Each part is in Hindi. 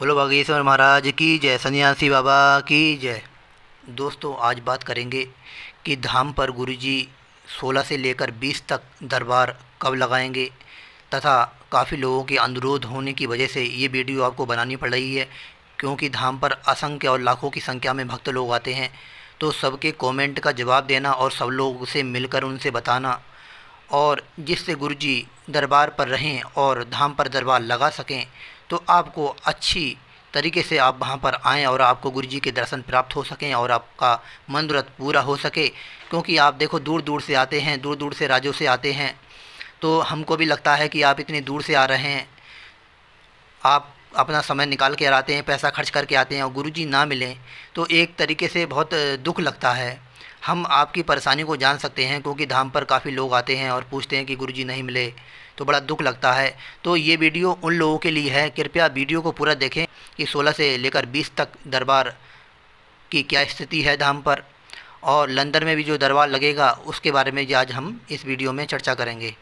बोलो बागेश्वर महाराज की जय सन्यासी बाबा की जय दोस्तों आज बात करेंगे कि धाम पर गुरुजी 16 से लेकर 20 तक दरबार कब लगाएंगे तथा काफ़ी लोगों के अनुरोध होने की वजह से ये वीडियो आपको बनानी पड़ रही है क्योंकि धाम पर असंख्य और लाखों की संख्या में भक्त लोग आते हैं तो सबके कमेंट का जवाब देना और सब लोग से मिलकर उनसे बताना और जिससे गुरुजी दरबार पर रहें और धाम पर दरबार लगा सकें तो आपको अच्छी तरीके से आप वहाँ पर आएँ और आपको गुरु जी के दर्शन प्राप्त हो सकें और आपका मनोरथ पूरा हो सके क्योंकि आप देखो दूर दूर से आते हैं दूर दूर से राज्यों से आते हैं तो हमको भी लगता है कि आप इतनी दूर से आ रहे हैं आप अपना समय निकाल के आते हैं पैसा खर्च करके आते हैं और गुरु जी ना मिलें तो एक तरीके से बहुत दुख लगता है हम आपकी परेशानी को जान सकते हैं क्योंकि धाम पर काफ़ी लोग आते हैं और पूछते हैं कि गुरु जी नहीं मिले तो बड़ा दुख लगता है तो ये वीडियो उन लोगों के लिए है कृपया वीडियो को पूरा देखें कि 16 से लेकर 20 तक दरबार की क्या स्थिति है धाम पर और लंदन में भी जो दरबार लगेगा उसके बारे में आज हम इस वीडियो में चर्चा करेंगे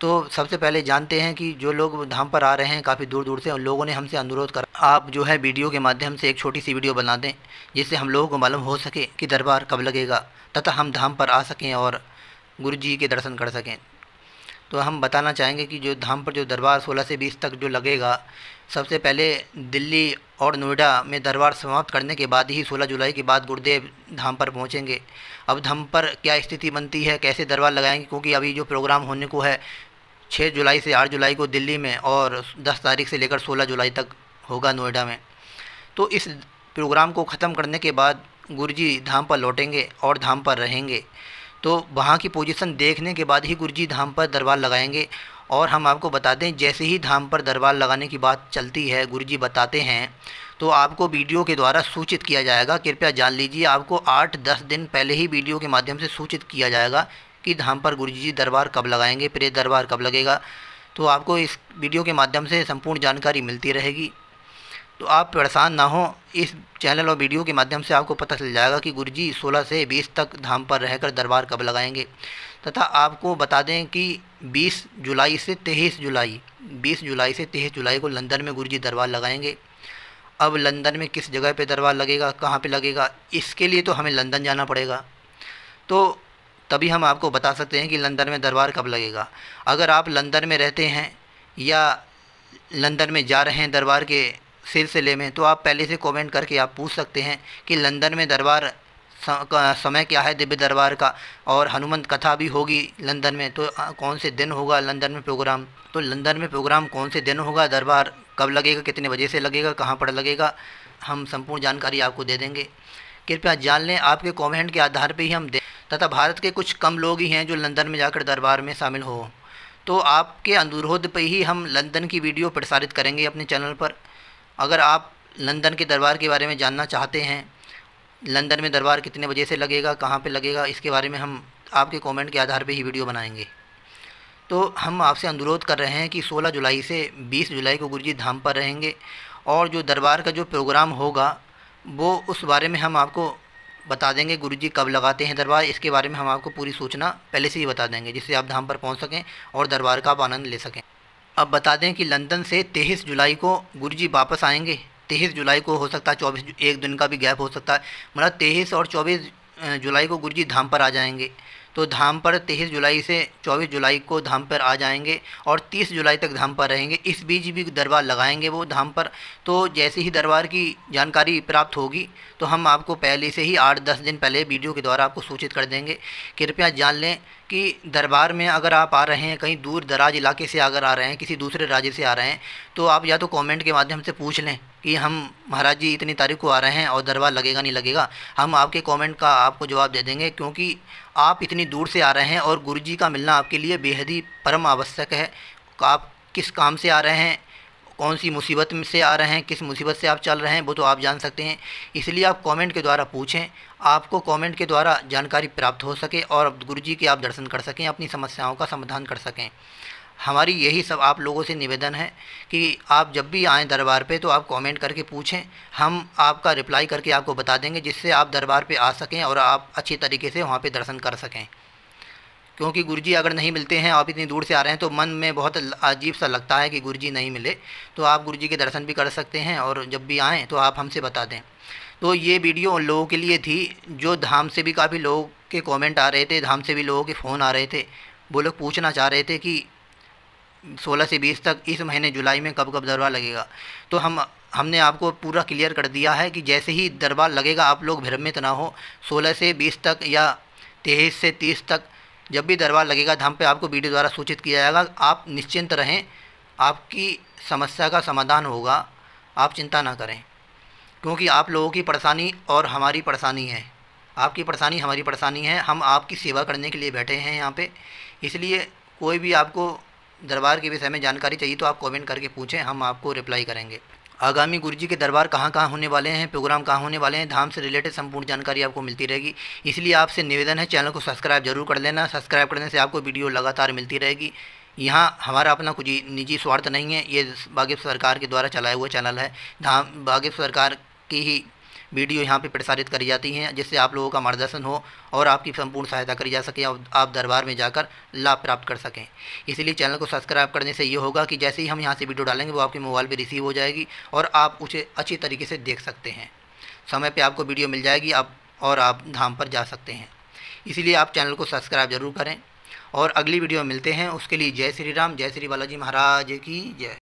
तो सबसे पहले जानते हैं कि जो लोग धाम पर आ रहे हैं काफ़ी दूर दूर से उन लोगों ने हमसे अनुरोध करा आप जो है वीडियो के माध्यम से एक छोटी सी वीडियो बना दें जिससे हम लोगों को मालूम हो सके कि दरबार कब लगेगा तथा हम धाम पर आ सकें और गुरु जी के दर्शन कर सकें तो हम बताना चाहेंगे कि जो धाम पर जो दरबार 16 से 20 तक जो लगेगा सबसे पहले दिल्ली और नोएडा में दरबार समाप्त करने के बाद ही 16 जुलाई के बाद गुरुदेव धाम पर पहुंचेंगे अब धाम पर क्या स्थिति बनती है कैसे दरबार लगाएंगे क्योंकि अभी जो प्रोग्राम होने को है छः जुलाई से आठ जुलाई को दिल्ली में और दस तारीख से लेकर सोलह जुलाई तक होगा नोएडा में तो इस प्रोग्राम को ख़त्म करने के बाद गुरु धाम पर लौटेंगे और धाम पर रहेंगे तो वहाँ की पोजीशन देखने के बाद ही गुरुजी धाम पर दरबार लगाएंगे और हम आपको बता दें जैसे ही धाम पर दरबार लगाने की बात चलती है गुरुजी बताते हैं तो आपको वीडियो के द्वारा सूचित किया जाएगा कृपया जान लीजिए आपको आठ दस दिन पहले ही वीडियो के माध्यम से सूचित किया जाएगा कि धाम पर गुरु जी दरबार कब लगाएंगे प्रेत दरबार कब लगेगा तो आपको इस वीडियो के माध्यम से संपूर्ण जानकारी मिलती रहेगी तो आप परेशान ना हो इस चैनल और वीडियो के माध्यम से आपको पता चल जाएगा कि गुरु जी सोलह से बीस तक धाम पर रहकर दरबार कब लगाएंगे तथा आपको बता दें कि बीस जुलाई से तेईस जुलाई बीस जुलाई से तेईस जुलाई को लंदन में गुरु जी दरबार लगाएंगे अब लंदन में किस जगह पे दरबार लगेगा कहाँ पे लगेगा इसके लिए तो हमें लंदन जाना पड़ेगा तो तभी हम आपको बता सकते हैं कि लंदन में दरबार कब लगेगा अगर आप लंदन में रहते हैं या लंदन में जा रहे हैं दरबार के सिलसिले में तो आप पहले से कमेंट करके आप पूछ सकते हैं कि लंदन में दरबार समय क्या है दिव्य दरबार का और हनुमंत कथा भी होगी लंदन में तो कौन से दिन होगा लंदन में प्रोग्राम तो लंदन में प्रोग्राम कौन से दिन होगा दरबार कब लगेगा कितने बजे से लगेगा कहाँ पर लगेगा हम संपूर्ण जानकारी आपको दे देंगे कृपया जान लें आपके कमेंट के आधार पर ही हम दें तथा भारत के कुछ कम लोग ही हैं जो लंदन में जाकर दरबार में शामिल हो तो आपके अनुरोध पर ही हम लंदन की वीडियो प्रसारित करेंगे अपने चैनल पर अगर आप लंदन के दरबार के बारे में जानना चाहते हैं लंदन में दरबार कितने बजे से लगेगा कहाँ पे लगेगा इसके बारे में हम आपके कमेंट के आधार पे ही वीडियो बनाएंगे तो हम आपसे अनुरोध कर रहे हैं कि 16 जुलाई से 20 जुलाई को गुरुजी धाम पर रहेंगे और जो दरबार का जो प्रोग्राम होगा वो उस बारे में हम आपको बता देंगे गुरु जी कब लगाते हैं दरबार इसके बारे में हम आपको पूरी सूचना पहले से ही बता देंगे जिससे आप धाम पर पहुंच सकें और दरबार का आप आनंद ले सकें अब बता दें कि लंदन से तेईस जुलाई को गुरु जी वापस आएंगे तेईस जुलाई को हो सकता है चौबीस एक दिन का भी गैप हो सकता है मतलब तेईस और चौबीस जुलाई को गुरु जी धाम पर आ जाएंगे तो धाम पर तेईस जुलाई से चौबीस जुलाई को धाम पर आ जाएंगे और तीस जुलाई तक धाम पर रहेंगे इस बीच भी दरबार लगाएंगे वो धाम पर तो जैसे ही दरबार की जानकारी प्राप्त होगी तो हम आपको पहले से ही आठ दस दिन पहले वीडियो के द्वारा आपको सूचित कर देंगे कृपया जान लें कि दरबार में अगर आप आ रहे हैं कहीं दूर दराज इलाके से अगर आ रहे हैं किसी दूसरे राज्य से आ रहे हैं तो आप या तो कॉमेंट के माध्यम से पूछ लें कि हम महाराज जी इतनी तारीख को आ रहे हैं और दरबार लगेगा नहीं लगेगा हम आपके कमेंट का आपको जवाब दे देंगे क्योंकि आप इतनी दूर से आ रहे हैं और गुरु जी का मिलना आपके लिए बेहद ही परम आवश्यक है आप किस काम से आ रहे हैं कौन सी मुसीबत से आ रहे हैं किस मुसीबत से आप चल रहे हैं वो तो आप जान सकते हैं इसलिए आप कमेंट के द्वारा पूछें आपको कमेंट के द्वारा जानकारी प्राप्त हो सके और गुरु जी के आप दर्शन कर सकें अपनी समस्याओं का समाधान कर सकें हमारी यही सब आप लोगों से निवेदन है कि आप जब भी आएँ दरबार पे तो आप कमेंट करके पूछें हम आपका रिप्लाई करके आपको बता देंगे जिससे आप दरबार पे आ सकें और आप अच्छी तरीके से वहाँ पे दर्शन कर सकें क्योंकि गुरुजी अगर नहीं मिलते हैं आप इतनी दूर से आ रहे हैं तो मन में बहुत अजीब सा लगता है कि जी नहीं मिले तो आप जी के दर्शन भी कर सकते हैं और जब भी आएँ तो आप हमसे बता दें तो ये वीडियो उन लोगों के लिए थी जो धाम से भी काफ़ी लोगों के कॉमेंट आ रहे थे धाम से भी लोगों के फ़ोन आ रहे थे वो लोग पूछना चाह रहे थे कि सोलह से बीस तक इस महीने जुलाई में कब कब दरबार लगेगा तो हम हमने आपको पूरा क्लियर कर दिया है कि जैसे ही दरबार लगेगा आप लोग भ्रमित ना हो सोलह से बीस तक या तेईस से तीस तक जब भी दरबार लगेगा धाम तो पे आपको वीडियो द्वारा सूचित किया जाएगा आप निश्चिंत रहें आपकी समस्या का समाधान होगा आप चिंता ना करें क्योंकि आप लोगों की परेशानी और हमारी परेशानी है आपकी परेशानी हमारी परेशानी है हम आपकी सेवा करने के लिए बैठे हैं यहाँ पे इसलिए कोई भी आपको दरबार के विषय में जानकारी चाहिए तो आप कमेंट करके पूछें हम आपको रिप्लाई करेंगे आगामी गुरु जी के दरबार कहाँ कहाँ होने वाले हैं प्रोग्राम कहाँ होने वाले हैं धाम से रिलेटेड संपूर्ण जानकारी आपको मिलती रहेगी इसलिए आपसे निवेदन है चैनल को सब्सक्राइब जरूर कर लेना सब्सक्राइब करने से आपको वीडियो लगातार मिलती रहेगी यहाँ हमारा अपना कुछ निजी स्वार्थ नहीं है ये बागिब सरकार के द्वारा चलाया हुआ चैनल है धाम बागिब सरकार की ही वीडियो यहाँ पर प्रसारित करी जाती हैं जिससे आप लोगों का मार्गदर्शन हो और आपकी संपूर्ण सहायता करी जा सके और आप दरबार में जाकर लाभ प्राप्त कर सकें इसीलिए चैनल को सब्सक्राइब करने से ये होगा कि जैसे ही हम यहाँ से वीडियो डालेंगे वो आपके मोबाइल पर रिसीव हो जाएगी और आप उसे अच्छी तरीके से देख सकते हैं समय पर आपको वीडियो मिल जाएगी आप और आप धाम पर जा सकते हैं इसीलिए आप चैनल को सब्सक्राइब जरूर करें और अगली वीडियो में मिलते हैं उसके लिए जय श्री राम जय श्री बालाजी महाराज की जय